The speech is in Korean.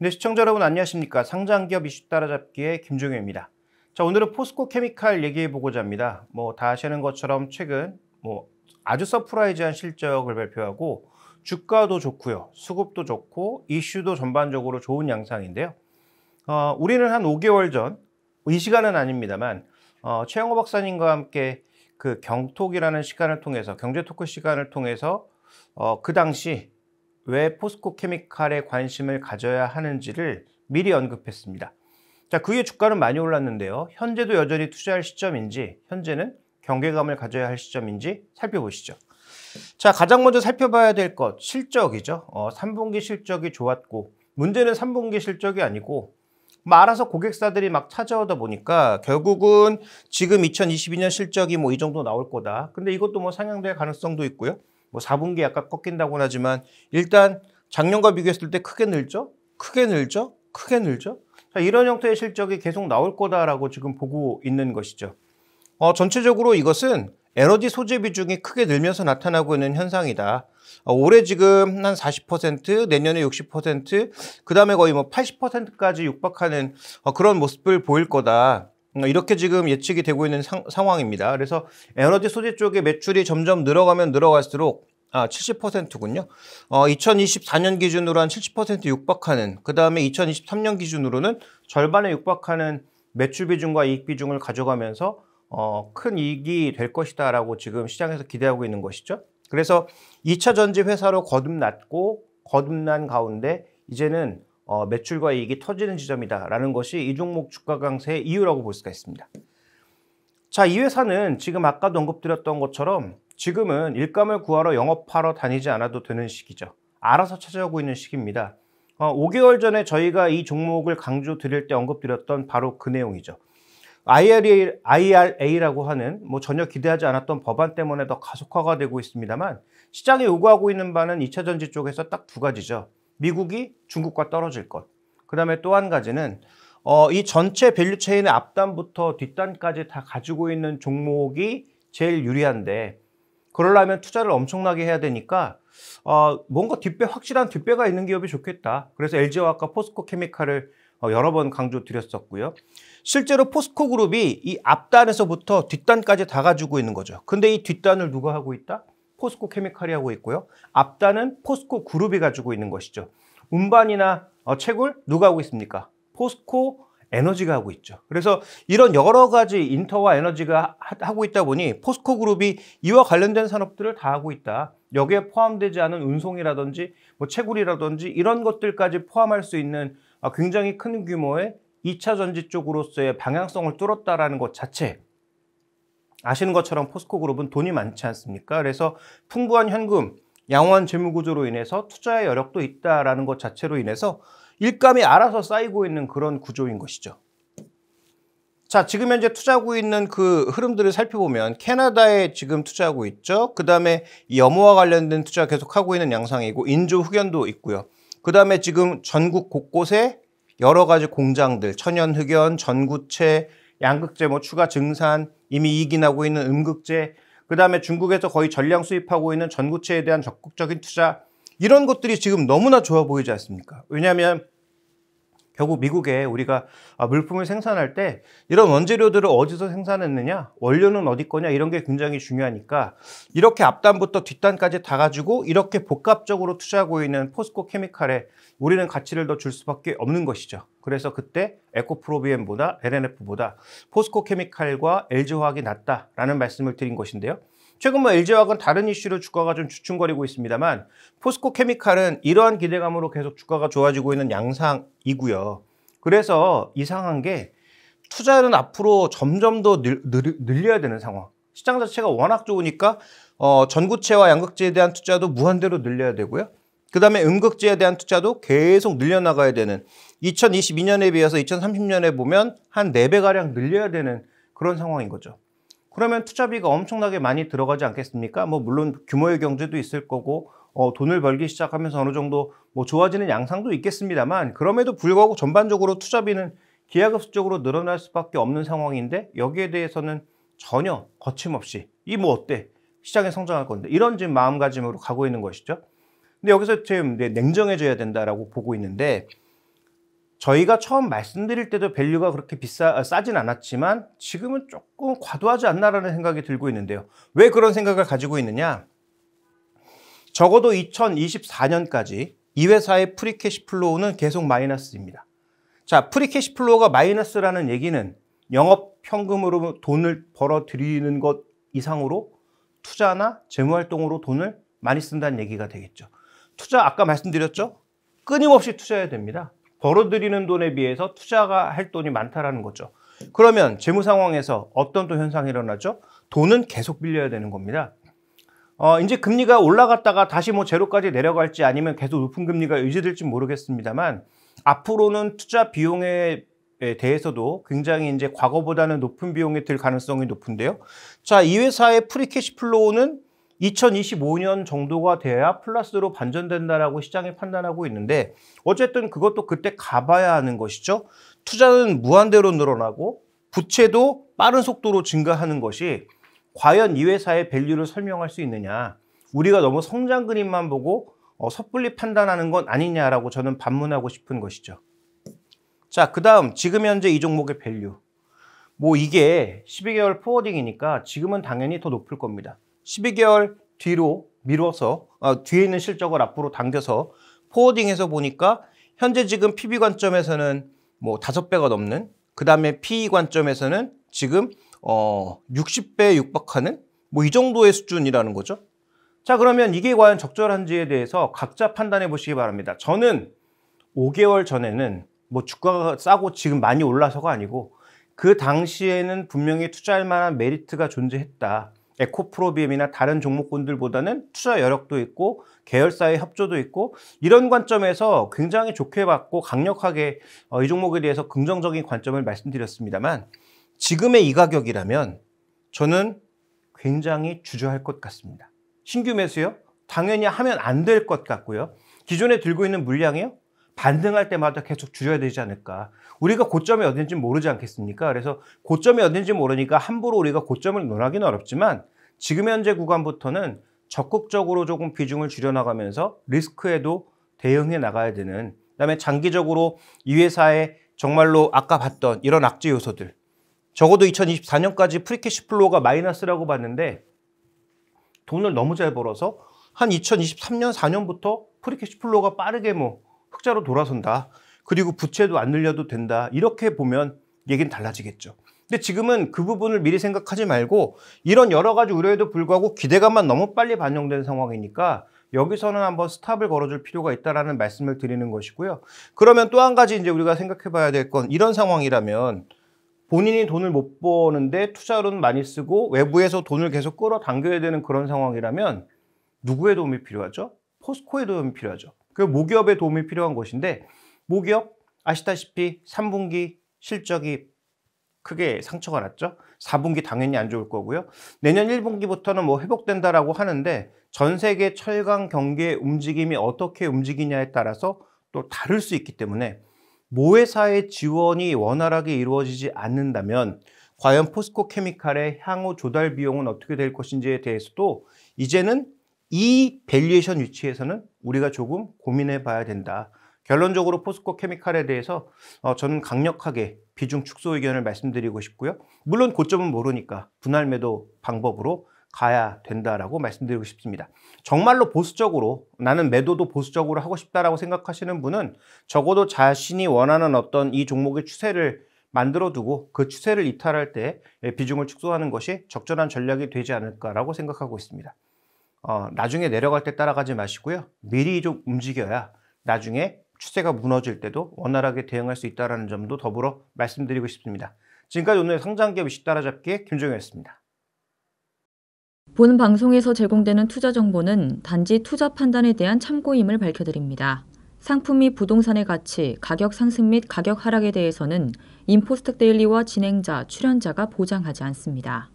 네, 시청자 여러분 안녕하십니까. 상장기업 이슈 따라잡기의 김종효입니다. 자, 오늘은 포스코 케미칼 얘기해보고자 합니다. 뭐, 다 아시는 것처럼 최근 뭐 아주 서프라이즈한 실적을 발표하고 주가도 좋고요. 수급도 좋고 이슈도 전반적으로 좋은 양상인데요. 어, 우리는 한 5개월 전, 이 시간은 아닙니다만 어, 최영호 박사님과 함께 그 경톡이라는 시간을 통해서 경제 토크 시간을 통해서 어, 그 당시 왜 포스코 케미칼에 관심을 가져야 하는지를 미리 언급했습니다. 자, 그이 후에 주가는 많이 올랐는데요. 현재도 여전히 투자할 시점인지, 현재는 경계감을 가져야 할 시점인지 살펴보시죠. 자, 가장 먼저 살펴봐야 될 것, 실적이죠. 어, 3분기 실적이 좋았고, 문제는 3분기 실적이 아니고, 뭐 알아서 고객사들이 막 찾아오다 보니까 결국은 지금 2022년 실적이 뭐 이 정도 나올 거다. 근데 이것도 뭐 상향될 가능성도 있고요. 뭐 4분기 약간 꺾인다고는 하지만 일단 작년과 비교했을 때 크게 늘죠? 크게 늘죠? 크게 늘죠? 자, 이런 형태의 실적이 계속 나올 거다라고 지금 보고 있는 것이죠. 어, 전체적으로 이것은 에너지 소재 비중이 크게 늘면서 나타나고 있는 현상이다. 어, 올해 지금 한 40%, 내년에 60%, 그 다음에 거의 뭐 80%까지 육박하는 어, 그런 모습을 보일 거다. 그러니까 이렇게 지금 예측이 되고 있는 상, 황입니다 그래서 에너지 소재 쪽의 매출이 점점 늘어가면 늘어갈수록 아, 70%군요. 어, 2024년 기준으로 한 70% 육박하는, 그 다음에 2023년 기준으로는 절반에 육박하는 매출 비중과 이익 비중을 가져가면서 어, 큰 이익이 될 것이다라고 지금 시장에서 기대하고 있는 것이죠. 그래서 2차 전지 회사로 거듭났고 거듭난 가운데 이제는 어, 매출과 이익이 터지는 지점이다라는 것이 이 종목 주가 강세의 이유라고 볼 수가 있습니다. 자, 이 회사는 지금 아까도 언급드렸던 것처럼 지금은 일감을 구하러 영업하러 다니지 않아도 되는 시기죠. 알아서 찾아오고 있는 시기입니다. 어, 5개월 전에 저희가 이 종목을 강조 드릴 때 언급드렸던 바로 그 내용이죠. IRA, IRA라고 하는 뭐 전혀 기대하지 않았던 법안 때문에 더 가속화가 되고 있습니다만 시장이 요구하고 있는 바는 2차 전지 쪽에서 딱 두 가지죠. 미국이 중국과 떨어질 것. 그 다음에 또 한 가지는 어, 이 전체 밸류 체인의 앞단부터 뒷단까지 다 가지고 있는 종목이 제일 유리한데 그러려면 투자를 엄청나게 해야 되니까 어, 뭔가 뒷배 확실한 뒷배가 있는 기업이 좋겠다. 그래서 LG화학과 포스코 케미칼을 어, 여러 번 강조드렸었고요. 실제로 포스코 그룹이 이 앞단에서부터 뒷단까지 다 가지고 있는 거죠. 근데 이 뒷단을 누가 하고 있다? 포스코 케미칼이 하고 있고요. 앞단은 포스코 그룹이 가지고 있는 것이죠. 운반이나 어, 채굴 누가 하고 있습니까? 포스코 에너지가 하고 있죠. 그래서 이런 여러 가지 인터와 에너지가 하고 있다 보니 포스코 그룹이 이와 관련된 산업들을 다 하고 있다. 여기에 포함되지 않은 운송이라든지 뭐 채굴이라든지 이런 것들까지 포함할 수 있는 어, 굉장히 큰 규모의 2차 전지 쪽으로서의 방향성을 뚫었다라는 것 자체 아시는 것처럼 포스코 그룹은 돈이 많지 않습니까? 그래서 풍부한 현금, 양호한 재무구조로 인해서 투자의 여력도 있다라는 것 자체로 인해서 일감이 알아서 쌓이고 있는 그런 구조인 것이죠. 자, 지금 현재 투자하고 있는 그 흐름들을 살펴보면 캐나다에 지금 투자하고 있죠. 그 다음에 염호와 관련된 투자 계속하고 있는 양상이고 인조 흑연도 있고요. 그 다음에 지금 전국 곳곳에 여러 가지 공장들, 천연흑연, 전구체, 양극재, 뭐 추가 증산, 이미 이익이 나고 있는 음극재, 그 다음에 중국에서 거의 전량 수입하고 있는 전구체에 대한 적극적인 투자, 이런 것들이 지금 너무나 좋아 보이지 않습니까? 왜냐하면 결국 미국에 우리가 아, 물품을 생산할 때 이런 원재료들을 어디서 생산했느냐, 원료는 어디 거냐 이런 게 굉장히 중요하니까 이렇게 앞단부터 뒷단까지 다 가지고 이렇게 복합적으로 투자하고 있는 포스코 케미칼에 우리는 가치를 더 줄 수밖에 없는 것이죠. 그래서 그때 에코프로비엠보다 LNF보다 포스코 케미칼과 LG화학이 낫다라는 말씀을 드린 것인데요. 최근 뭐 LG화학은 다른 이슈로 주가가 좀 주춤거리고 있습니다만 포스코 케미칼은 이러한 기대감으로 계속 주가가 좋아지고 있는 양상이고요. 그래서 이상한 게 투자는 앞으로 점점 더 늘, 늘, 려야 되는 상황. 시장 자체가 워낙 좋으니까 어, 전구체와 양극재에 대한 투자도 무한대로 늘려야 되고요. 그 다음에 음극재에 대한 투자도 계속 늘려나가야 되는 2022년에 비해서 2030년에 보면 한 4배가량 늘려야 되는 그런 상황인 거죠. 그러면 투자비가 엄청나게 많이 들어가지 않겠습니까? 뭐 물론 규모의 경제도 있을 거고 어, 돈을 벌기 시작하면서 어느 정도 뭐 좋아지는 양상도 있겠습니다만 그럼에도 불구하고 전반적으로 투자비는 기하급수적으로 늘어날 수밖에 없는 상황인데 여기에 대해서는 전혀 거침없이 이 뭐 어때 시장에 성장할 건데 이런 지금 마음가짐으로 가고 있는 것이죠. 근데 여기서 지금 냉정해져야 된다라고 보고 있는데 저희가 처음 말씀드릴 때도 밸류가 그렇게 비싸 어, 싸진 않았지만 지금은 조금 과도하지 않나라는 생각이 들고 있는데요. 왜 그런 생각을 가지고 있느냐? 적어도 2024년까지 이 회사의 프리캐시 플로우는 계속 마이너스입니다. 자, 프리캐시 플로우가 마이너스라는 얘기는 영업 현금으로 돈을 벌어 들이는 것 이상으로 투자나 재무 활동으로 돈을 많이 쓴다는 얘기가 되겠죠. 투자 아까 말씀드렸죠? 끊임없이 투자해야 됩니다. 벌어들이는 돈에 비해서 투자가 할 돈이 많다라는 거죠. 그러면 재무 상황에서 어떤 또 현상이 일어나죠? 돈은 계속 빌려야 되는 겁니다. 어, 이제 금리가 올라갔다가 다시 뭐 제로까지 내려갈지 아니면 계속 높은 금리가 유지될지 모르겠습니다만 앞으로는 투자 비용에 대해서도 굉장히 이제 과거보다는 높은 비용이 들 가능성이 높은데요. 자, 이 회사의 프리캐시 플로우는 2025년 정도가 돼야 플러스로 반전된다라고 시장이 판단하고 있는데 어쨌든 그것도 그때 가봐야 하는 것이죠. 투자는 무한대로 늘어나고 부채도 빠른 속도로 증가하는 것이 과연 이 회사의 밸류를 설명할 수 있느냐. 우리가 너무 성장 그림만 보고 어, 섣불리 판단하는 건 아니냐라고 저는 반문하고 싶은 것이죠. 자, 그 다음 지금 현재 이 종목의 밸류. 뭐 이게 12개월 포워딩이니까 지금은 당연히 더 높을 겁니다. 12개월 뒤로 미뤄서 아, 뒤에 있는 실적을 앞으로 당겨서 포워딩해서 보니까 현재 지금 PB 관점에서는 뭐 5배가 넘는 그 다음에 PE 관점에서는 지금 어6 0배 육박하는 뭐 이 정도의 수준이라는 거죠. 자 그러면 이게 과연 적절한지에 대해서 각자 판단해 보시기 바랍니다. 저는 5개월 전에는 뭐 주가가 싸고 지금 많이 올라서가 아니고 그 당시에는 분명히 투자할 만한 메리트가 존재했다. 에코프로비엠이나 다른 종목군들보다는 투자 여력도 있고 계열사의 협조도 있고 이런 관점에서 굉장히 좋게 봤고 강력하게 어, 이 종목에 대해서 긍정적인 관점을 말씀드렸습니다만 지금의 이 가격이라면 저는 굉장히 주저할 것 같습니다. 신규 매수요? 당연히 하면 안 될 것 같고요. 기존에 들고 있는 물량이요? 반등할 때마다 계속 줄여야 되지 않을까. 우리가 고점이 어딘지 모르지 않겠습니까? 그래서 고점이 어딘지 모르니까 함부로 우리가 고점을 논하기는 어렵지만 지금 현재 구간부터는 적극적으로 조금 비중을 줄여나가면서 리스크에도 대응해 나가야 되는 그다음에 장기적으로 이회사에 정말로 아까 봤던 이런 악재 요소들 적어도 2024년까지 프리캐시 플로우가 마이너스라고 봤는데 돈을 너무 잘 벌어서 한 2023년 4년부터 프리캐시 플로우가 빠르게 뭐 흑자로 돌아선다. 그리고 부채도 안 늘려도 된다. 이렇게 보면 얘기는 달라지겠죠. 근데 지금은 그 부분을 미리 생각하지 말고 이런 여러 가지 우려에도 불구하고 기대감만 너무 빨리 반영된 상황이니까 여기서는 한번 스탑을 걸어줄 필요가 있다라는 말씀을 드리는 것이고요. 그러면 또 한 가지 이제 우리가 생각해봐야 될 건 이런 상황이라면 본인이 돈을 못 버는데 투자로는 많이 쓰고 외부에서 돈을 계속 끌어당겨야 되는 그런 상황이라면 누구의 도움이 필요하죠? 포스코의 도움이 필요하죠. 그 모기업의 도움이 필요한 것인데 모기업 아시다시피 3분기 실적이 크게 상처가 났죠. 4분기 당연히 안 좋을 거고요. 내년 1분기부터는 뭐 회복된다라고 하는데 전 세계 철강 경기의 움직임이 어떻게 움직이냐에 따라서 또 다를 수 있기 때문에 모회사의 지원이 원활하게 이루어지지 않는다면 과연 포스코 케미칼의 향후 조달 비용은 어떻게 될 것인지에 대해서도 이제는 이 밸류에이션 위치에서는 우리가 조금 고민해 봐야 된다. 결론적으로 포스코 케미칼에 대해서 어, 저는 강력하게 비중 축소 의견을 말씀드리고 싶고요. 물론 고점은 모르니까 분할 매도 방법으로 가야 된다라고 말씀드리고 싶습니다. 정말로 보수적으로 나는 매도도 보수적으로 하고 싶다라고 생각하시는 분은 적어도 자신이 원하는 어떤 이 종목의 추세를 만들어두고 그 추세를 이탈할 때 비중을 축소하는 것이 적절한 전략이 되지 않을까라고 생각하고 있습니다. 어, 나중에 내려갈 때 따라가지 마시고요. 미리 좀 움직여야 나중에 추세가 무너질 때도 원활하게 대응할 수 있다는 점도 더불어 말씀드리고 싶습니다. 지금까지 오늘 성장기업 이슈 따라잡기 김종현이었습니다. 본 방송에서 제공되는 투자 정보는 단지 투자 판단에 대한 참고임을 밝혀드립니다. 상품 및 부동산의 가치, 가격 상승 및 가격 하락에 대해서는 인포스텍 데일리와 진행자, 출연자가 보장하지 않습니다.